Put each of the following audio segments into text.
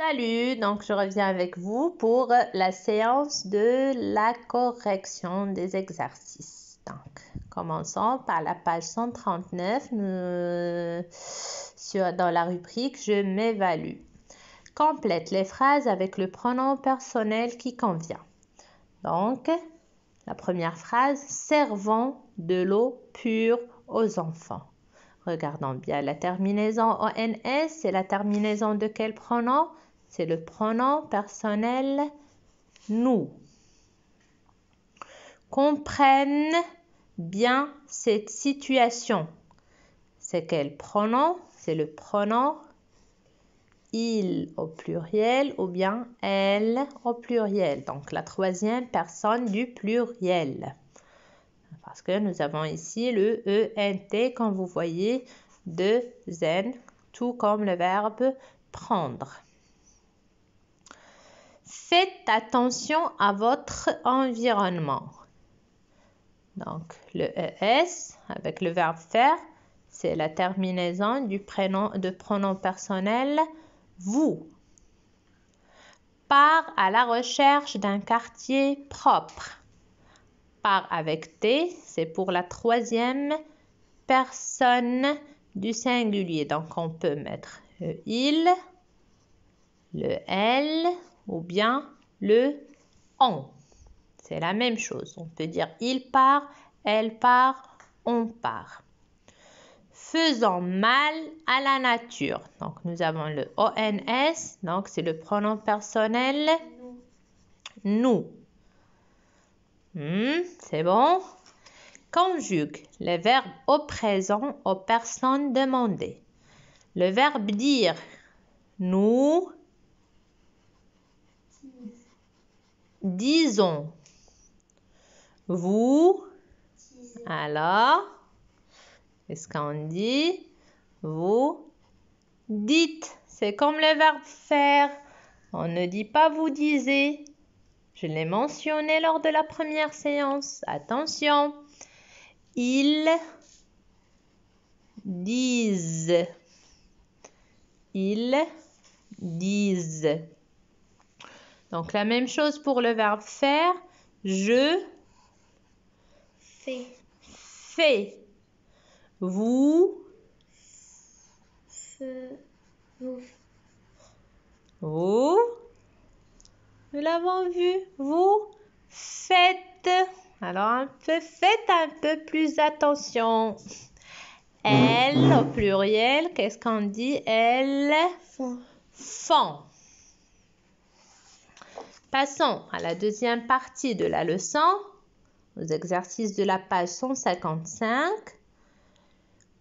Salut, donc je reviens avec vous pour la séance de la correction des exercices. Donc, commençons par la page 139 dans la rubrique Je m'évalue. Complète les phrases avec le pronom personnel qui convient. Donc, la première phrase, servons de l'eau pure aux enfants. Regardons bien la terminaison ONS, c'est la terminaison de quel pronom c'est le pronom personnel nous. Comprenne bien cette situation. C'est quel pronom C'est le pronom il au pluriel ou bien elle au pluriel. Donc la troisième personne du pluriel. Parce que nous avons ici le ENT, comme vous voyez, de zen, tout comme le verbe prendre. Faites attention à votre environnement. Donc, le ES avec le verbe faire, c'est la terminaison du prénom, de pronom personnel vous. Part à la recherche d'un quartier propre. Part avec T, c'est pour la troisième personne du singulier. Donc, on peut mettre le il, le elle, ou bien le on. C'est la même chose. On peut dire il part, elle part, on part. Faisons mal à la nature. Donc nous avons le ONS, donc c'est le pronom personnel nous. Hmm, c'est bon. Conjugue les verbes au présent aux personnes demandées. Le verbe dire nous disons. Vous, alors, qu'est-ce qu'on dit Vous dites. C'est comme le verbe faire. On ne dit pas vous disiez. Je l'ai mentionné lors de la première séance. Attention. Ils disent. Ils disent. Donc la même chose pour le verbe faire. Je fais. Vous. Vous. Nous l'avons vu. Vous faites. Alors un peu, faites un peu plus attention. Elle, au pluriel, qu'est-ce qu'on dit Elle font. Passons à la deuxième partie de la leçon, aux exercices de la page 155.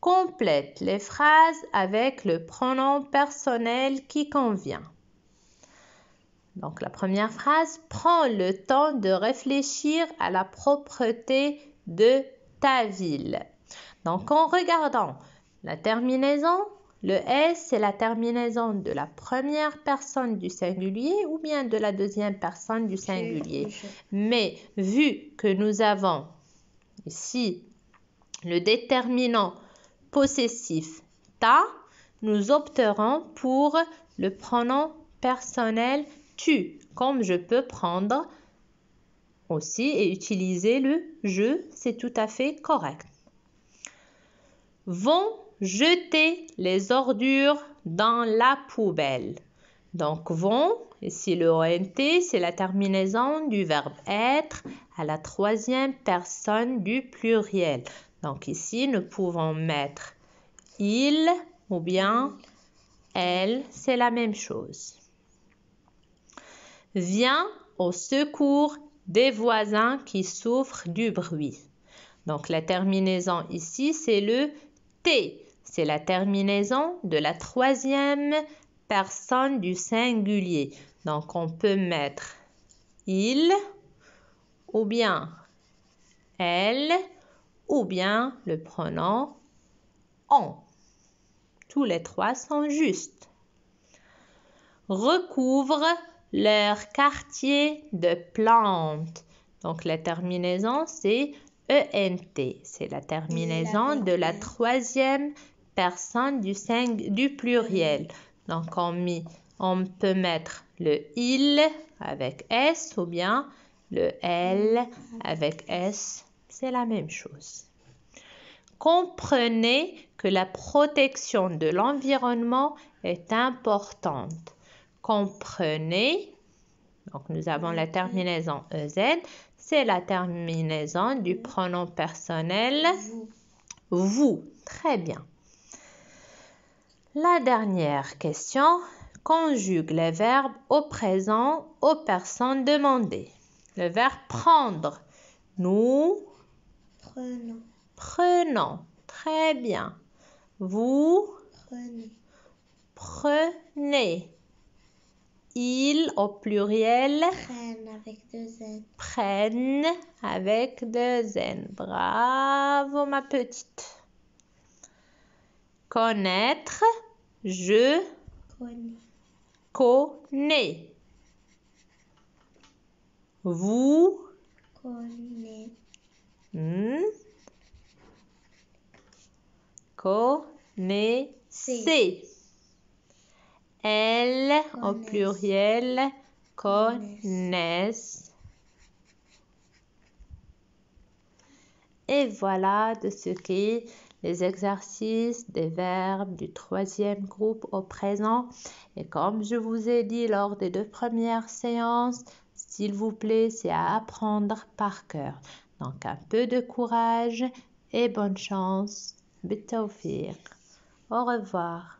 Complète les phrases avec le pronom personnel qui convient. Donc la première phrase, prends le temps de réfléchir à la propreté de ta ville. Donc en regardant la terminaison, le S, c'est la terminaison de la première personne du singulier ou bien de la deuxième personne du singulier. Mais vu que nous avons ici le déterminant possessif ta, nous opterons pour le pronom personnel tu, comme je peux prendre aussi et utiliser le je, c'est tout à fait correct. Vont Jeter les ordures dans la poubelle. Donc vont, ici le ONT, c'est la terminaison du verbe être à la troisième personne du pluriel. Donc ici, nous pouvons mettre il ou bien elle, c'est la même chose. Viens au secours des voisins qui souffrent du bruit. Donc la terminaison ici, c'est le T. C'est la terminaison de la troisième personne du singulier. Donc, on peut mettre il ou bien elle ou bien le pronom on. Tous les trois sont justes. Recouvre leur quartier de plantes. Donc la terminaison c'est ENT, c'est la terminaison de la troisième du, du pluriel. Donc on, on peut mettre le il avec S ou bien le L avec S. C'est la même chose. Comprenez que la protection de l'environnement est importante. Comprenez, donc nous avons la terminaison EZ, c'est la terminaison du pronom personnel vous. Très bien. La dernière question conjugue les verbes au présent aux personnes demandées. Le verbe prendre. Nous prenons. Très bien. Vous prenez. prenez. Ils au pluriel prennent avec deux N. Prennent avec deux N. Bravo ma petite. Connaître. Je connais. Vous connaissez. Hmm? Connaissez. Elles, au pluriel, connaissent. Et voilà de ce qui les exercices des verbes du troisième groupe au présent. Et comme je vous ai dit lors des deux premières séances, s'il vous plaît, c'est à apprendre par cœur. Donc un peu de courage et bonne chance. Au revoir.